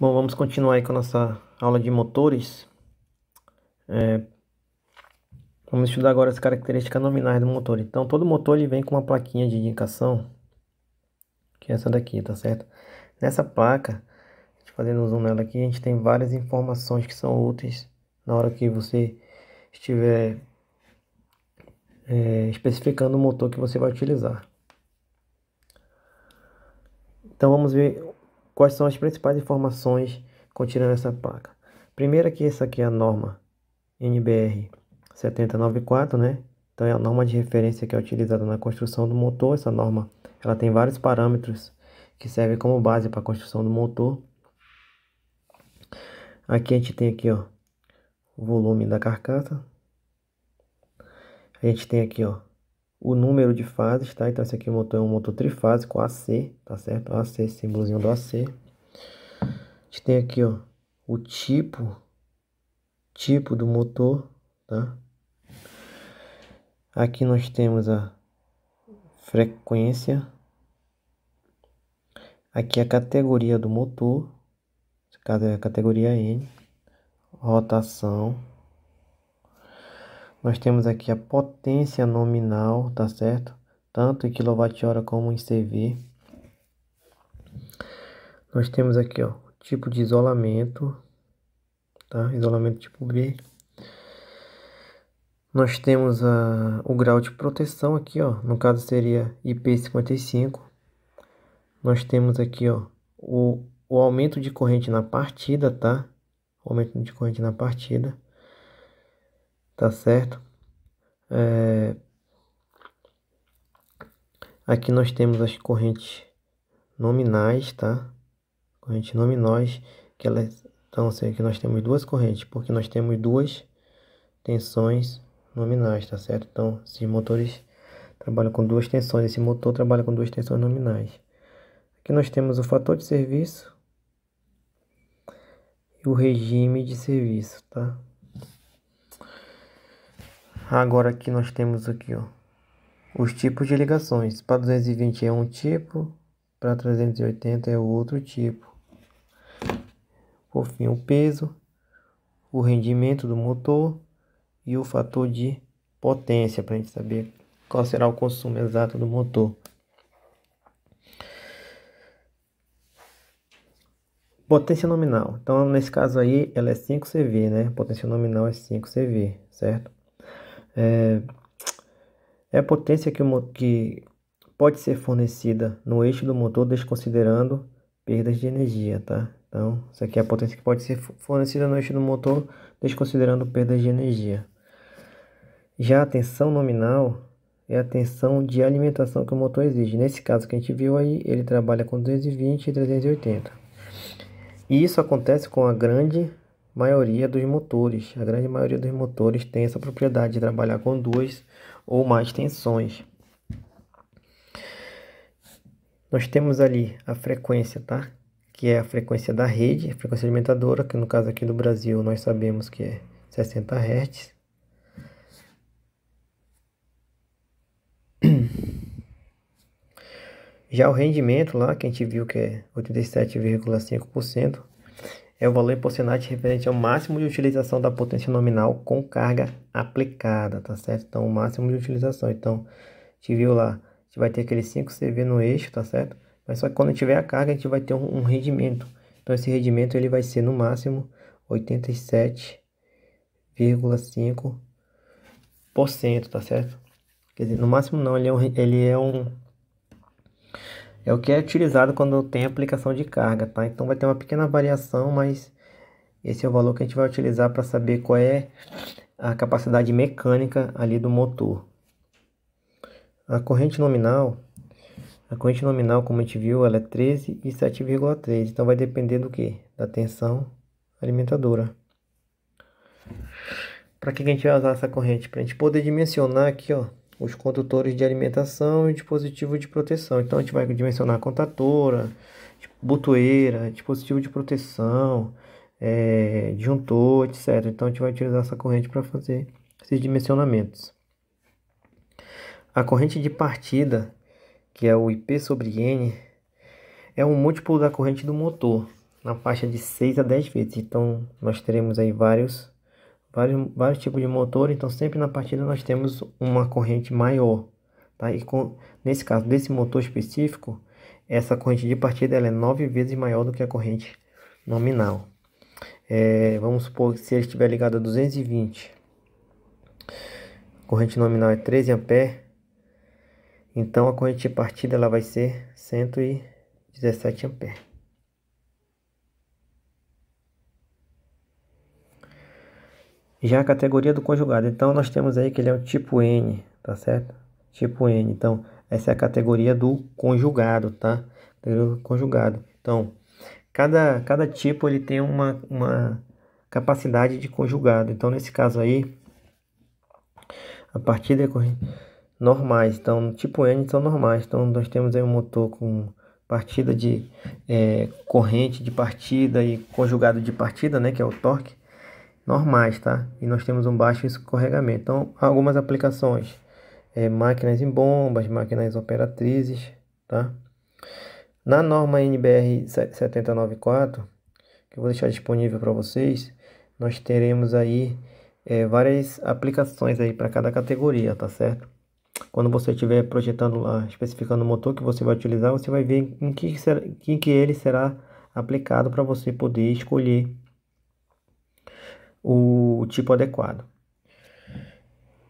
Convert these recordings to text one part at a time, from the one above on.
Bom, vamos continuar aí com a nossa aula de motores. É, vamos estudar agora as características nominais do motor. Então, todo motor ele vem com uma plaquinha de indicação, que é essa daqui, tá certo? Nessa placa, fazendo zoom nela aqui, a gente tem várias informações que são úteis na hora que você estiver é, especificando o motor que você vai utilizar. Então, vamos ver Quais são as principais informações contidas nessa placa? Primeiro que essa aqui é a norma NBR 7094, né? Então é a norma de referência que é utilizada na construção do motor. Essa norma, ela tem vários parâmetros que servem como base para a construção do motor. Aqui a gente tem aqui, ó, o volume da carcaça. A gente tem aqui, ó, o número de fases, tá? Então esse aqui é um motor, é um motor trifásico AC, tá certo? AC, símbolozinho do AC. A gente tem aqui, ó, o tipo, tipo do motor, tá? Aqui nós temos a frequência. Aqui a categoria do motor, caso é a categoria N. Rotação. Nós temos aqui a potência nominal, tá certo? Tanto em kWh como em CV. Nós temos aqui, ó, tipo de isolamento, tá? Isolamento tipo B. Nós temos a, o grau de proteção aqui, ó, no caso seria IP55. Nós temos aqui, ó, o, o aumento de corrente na partida, tá? O aumento de corrente na partida tá certo? É... Aqui nós temos as correntes nominais, tá? Correntes nominais, que elas é, então, assim, aqui nós temos duas correntes, porque nós temos duas tensões nominais, tá certo? Então, esses motores trabalham com duas tensões, esse motor trabalha com duas tensões nominais. Aqui nós temos o fator de serviço e o regime de serviço, tá? Agora aqui nós temos aqui, ó, os tipos de ligações. Para 220 é um tipo, para 380 é outro tipo. Por fim, o peso, o rendimento do motor e o fator de potência para a gente saber qual será o consumo exato do motor. Potência nominal. Então, nesse caso aí, ela é 5 CV, né? Potência nominal é 5 CV, certo? é, é a potência que, que pode ser fornecida no eixo do motor desconsiderando perdas de energia, tá? Então, isso aqui é a potência que pode ser fornecida no eixo do motor desconsiderando perdas de energia. Já a tensão nominal é a tensão de alimentação que o motor exige. Nesse caso que a gente viu aí, ele trabalha com 220 e 380. E isso acontece com a grande maioria dos motores, a grande maioria dos motores tem essa propriedade de trabalhar com duas ou mais tensões. Nós temos ali a frequência, tá? Que é a frequência da rede, a frequência alimentadora, que no caso aqui do Brasil nós sabemos que é 60 Hz. Já o rendimento lá, que a gente viu que é 87,5%, é o valor proporcional referente ao máximo de utilização da potência nominal com carga aplicada, tá certo? Então, o máximo de utilização. Então, a gente viu lá, a gente vai ter aquele 5 CV no eixo, tá certo? Mas só que quando tiver a carga, a gente vai ter um, um rendimento. Então, esse rendimento ele vai ser no máximo 87,5%, tá certo? Quer dizer, no máximo não, ele é um, ele é um é o que é utilizado quando tem aplicação de carga, tá? Então vai ter uma pequena variação, mas esse é o valor que a gente vai utilizar para saber qual é a capacidade mecânica ali do motor. A corrente nominal, a corrente nominal, como a gente viu, ela é 13 e 7,3. Então vai depender do que? Da tensão alimentadora. Para que a gente vai usar essa corrente? Para a gente poder dimensionar aqui, ó, os condutores de alimentação e dispositivo de proteção. Então a gente vai dimensionar contatora, tipo, botoeira, dispositivo de proteção, é, eh, juntor, etc. Então a gente vai utilizar essa corrente para fazer esses dimensionamentos. A corrente de partida, que é o IP sobre N, é um múltiplo da corrente do motor, na faixa de 6 a 10 vezes. Então nós teremos aí vários vários, vários tipos de motor, então sempre na partida nós temos uma corrente maior. Tá? E com, nesse caso, desse motor específico, essa corrente de partida ela é nove vezes maior do que a corrente nominal. É, vamos supor que se ele estiver ligado a 220, a corrente nominal é 13 A, então a corrente de partida ela vai ser 117 A. Já a categoria do conjugado, então nós temos aí que ele é o tipo N, tá certo? Tipo N, então essa é a categoria do conjugado, tá? Categoria do conjugado. Então, cada, cada tipo ele tem uma, uma capacidade de conjugado. Então, nesse caso aí, a partir de normais, então tipo N são normais. Então, nós temos aí um motor com partida de é, corrente de partida e conjugado de partida, né, que é o torque normais, tá? E nós temos um baixo escorregamento. Então, algumas aplicações, é, máquinas em bombas, máquinas operatrizes, tá? Na norma NBR 794, que eu vou deixar disponível para vocês, nós teremos aí é, várias aplicações aí para cada categoria, tá certo? Quando você estiver projetando lá, especificando o motor que você vai utilizar, você vai ver em que, será, em que ele será aplicado para você poder escolher o tipo adequado.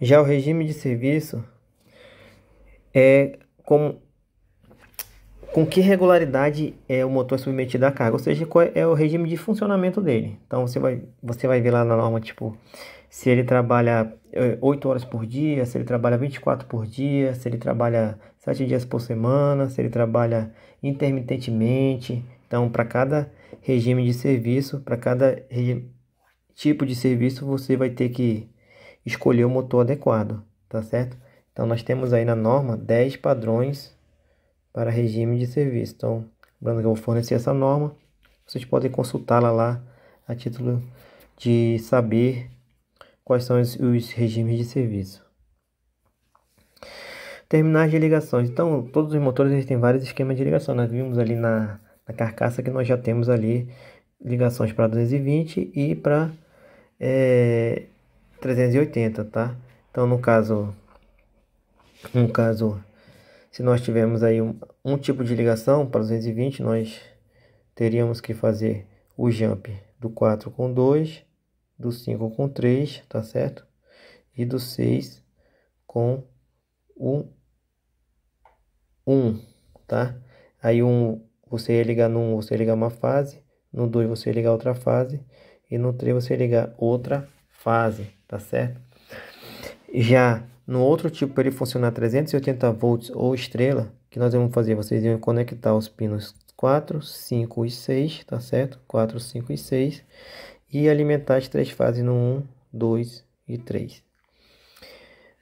Já o regime de serviço é com com que regularidade é o motor submetido à carga, ou seja, qual é, é o regime de funcionamento dele. Então você vai, você vai ver lá na norma, tipo, se ele trabalha 8 é, horas por dia, se ele trabalha 24 por dia, se ele trabalha 7 dias por semana, se ele trabalha intermitentemente. Então, para cada regime de serviço, para cada regime tipo de serviço você vai ter que escolher o motor adequado, tá certo? Então nós temos aí na norma 10 padrões para regime de serviço. Então, lembrando que eu vou fornecer essa norma, vocês podem consultá-la lá a título de saber quais são os, os regimes de serviço. Terminais de ligações. Então, todos os motores eles têm vários esquemas de ligação. Nós vimos ali na, na carcaça que nós já temos ali ligações para 220 e para é 380, tá? Então, no caso, no caso, se nós tivermos aí um, um tipo de ligação para 220, nós teríamos que fazer o jump do 4 com 2, do 5 com 3, tá certo? E do 6 com o 1, tá? Aí um, você ligar no 1, você ligar uma fase, no 2 você ligar outra fase, e no 3 você liga outra fase, tá certo? Já no outro tipo, para ele funcionar 380 volts ou estrela, que nós vamos fazer, vocês vão conectar os pinos 4, 5 e 6, tá certo? 4, 5 e 6 e alimentar as três fases no 1, 2 e 3.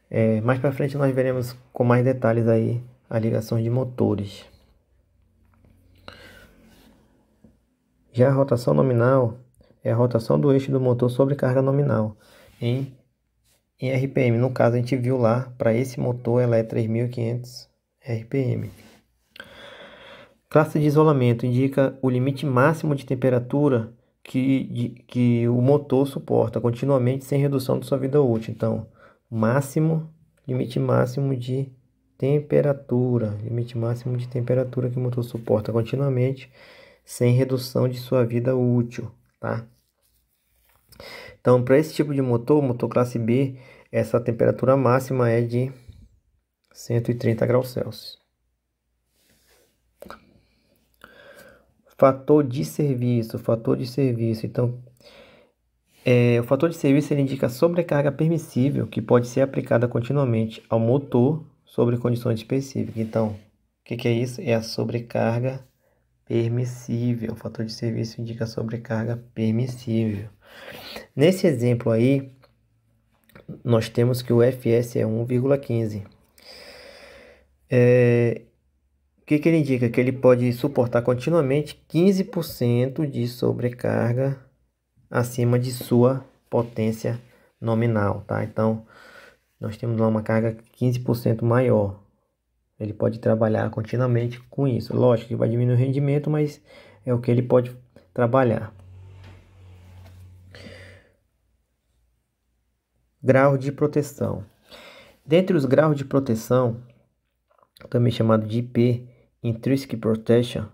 É, mais para frente nós veremos com mais detalhes aí a ligação de motores. Já a rotação nominal é a rotação do eixo do motor sobre carga nominal em, em RPM. No caso, a gente viu lá, para esse motor ela é 3.500 RPM. Classe de isolamento indica o limite máximo de temperatura que, de, que o motor suporta continuamente sem redução de sua vida útil. Então, máximo, limite máximo de temperatura, limite máximo de temperatura que o motor suporta continuamente sem redução de sua vida útil, tá? Então, para esse tipo de motor, motor classe B, essa temperatura máxima é de 130 graus Celsius. Fator de serviço, fator de serviço. Então, é, o fator de serviço ele indica a sobrecarga permissível que pode ser aplicada continuamente ao motor sobre condições específicas. Então, o que, que é isso? É a sobrecarga permissível. O fator de serviço indica sobrecarga permissível. Nesse exemplo aí, nós temos que o FS é 1,15. É, o que, que ele indica? Que ele pode suportar continuamente 15% de sobrecarga acima de sua potência nominal, tá? Então, nós temos lá uma carga 15% maior. Ele pode trabalhar continuamente com isso. Lógico que vai diminuir o rendimento, mas é o que ele pode trabalhar. Grau de proteção. Dentre os graus de proteção, também chamado de IP, Intrinsic Protection,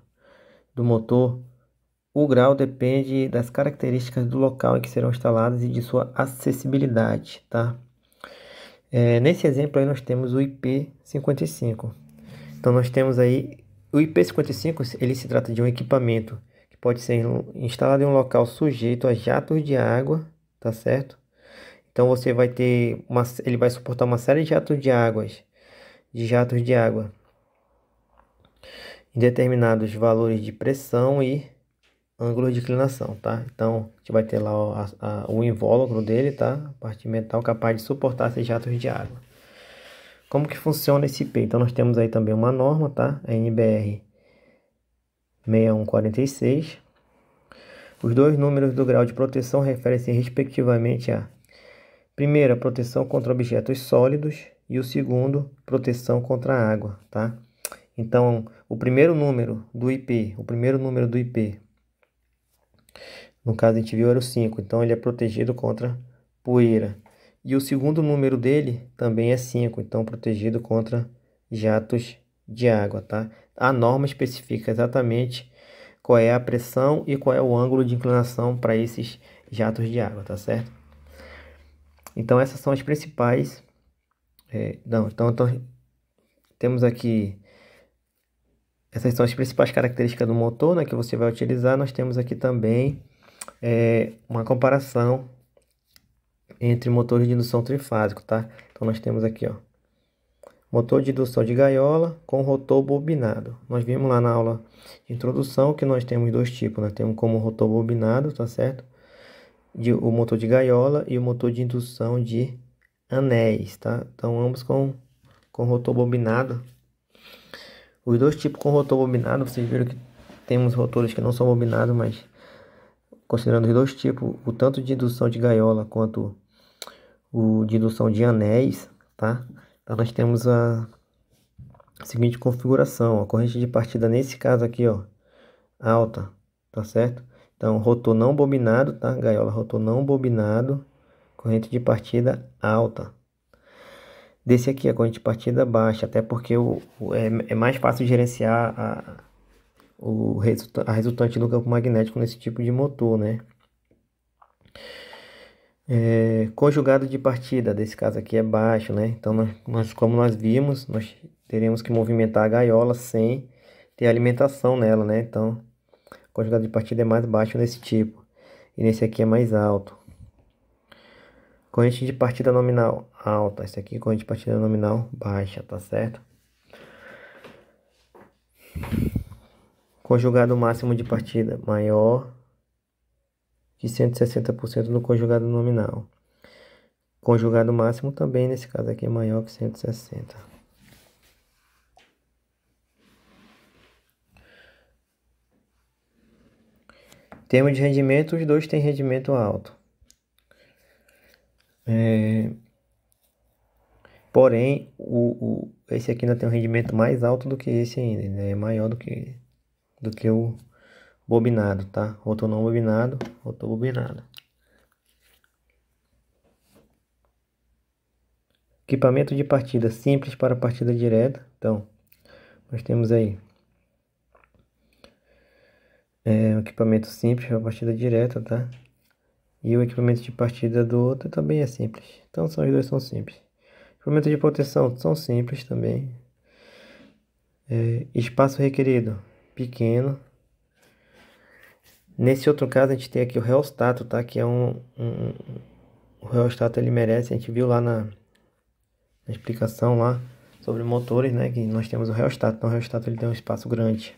do motor, o grau depende das características do local em que serão instaladas e de sua acessibilidade, tá? É, nesse exemplo aí nós temos o IP55. Então nós temos aí o IP55, ele se trata de um equipamento que pode ser instalado em um local sujeito a jatos de água, tá certo? Então você vai ter uma, ele vai suportar uma série de jatos de águas, de jatos de água em determinados valores de pressão e ângulo de inclinação, tá? Então, a gente vai ter lá a, a, o invólucro dele, tá? A parte metal capaz de suportar esses jatos de água. Como que funciona esse P? Então, nós temos aí também uma norma, tá? A NBR 6146. Os dois números do grau de proteção referem-se respectivamente a primeira, proteção contra objetos sólidos e o segundo, proteção contra a água, tá? Então, o primeiro número do IP, o primeiro número do IP no caso, a gente viu era o 5, então ele é protegido contra poeira. E o segundo número dele também é 5, então protegido contra jatos de água, tá? A norma especifica exatamente qual é a pressão e qual é o ângulo de inclinação para esses jatos de água, tá certo? Então essas são as principais. É, não, então, então temos aqui essas são as principais características do motor né, que você vai utilizar. Nós temos aqui também é, uma comparação entre motores de indução trifásico, tá? Então nós temos aqui, ó, motor de indução de gaiola com rotor bobinado. Nós vimos lá na aula de introdução que nós temos dois tipos, né? temos como rotor bobinado, tá certo? De, o motor de gaiola e o motor de indução de anéis, tá? Então ambos com, com rotor bobinado. Os dois tipos com rotor bobinado, vocês viram que temos rotores que não são bobinados, mas considerando os dois tipos, o tanto de indução de gaiola quanto o de indução de anéis, tá? Então nós temos a seguinte configuração, a corrente de partida nesse caso aqui, ó, alta, tá certo? Então rotor não bobinado, tá? Gaiola rotor não bobinado, corrente de partida alta desse aqui, a corrente de partida baixa, até porque o, o é, é, mais fácil gerenciar a, o a resultante do campo magnético nesse tipo de motor, né? É, conjugado de partida, desse caso aqui é baixo, né? Então, nós, nós, como nós vimos, nós teremos que movimentar a gaiola sem ter alimentação nela, né? Então, conjugado de partida é mais baixo nesse tipo. E nesse aqui é mais alto corrente de partida nominal alta, esse aqui corrente de partida nominal baixa, tá certo? Conjugado máximo de partida maior que 160% no conjugado nominal. Conjugado máximo também, nesse caso aqui, é maior que 160. Termo de rendimento, os dois têm rendimento alto. Porém, o, o, esse aqui ainda tem um rendimento mais alto do que esse ainda, né? É maior do que, do que o bobinado, tá? Outro não bobinado, outro bobinado. Equipamento de partida simples para partida direta. Então, nós temos aí é, um equipamento simples para partida direta, tá? E o equipamento de partida do outro também é simples. Então, só os dois são simples. Suplementos de proteção são simples também. É, espaço requerido, pequeno. Nesse outro caso, a gente tem aqui o reostato, tá? Que é um, um o reostato ele merece, a gente viu lá na, na, explicação lá sobre motores, né, que nós temos o reostato, então o reostato ele tem um espaço grande.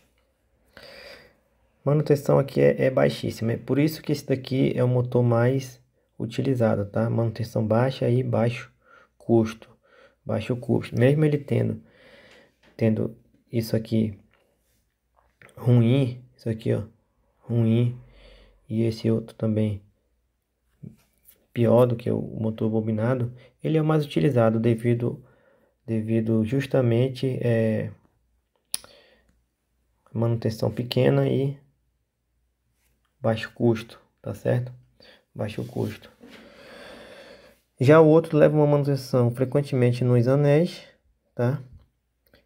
Manutenção aqui é, é baixíssima, é por isso que esse daqui é o motor mais utilizado, tá? Manutenção baixa e baixo custo baixo custo. Mesmo ele tendo, tendo isso aqui ruim, isso aqui ó, ruim, e esse outro também pior do que o motor bobinado, ele é o mais utilizado devido, devido justamente é, manutenção pequena e baixo custo, tá certo? Baixo custo. Já o outro leva uma manutenção frequentemente nos anéis, tá?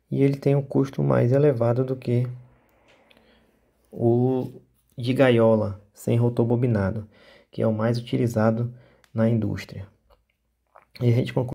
E ele tem um custo mais elevado do que o de gaiola sem rotor bobinado, que é o mais utilizado na indústria. E a gente conclui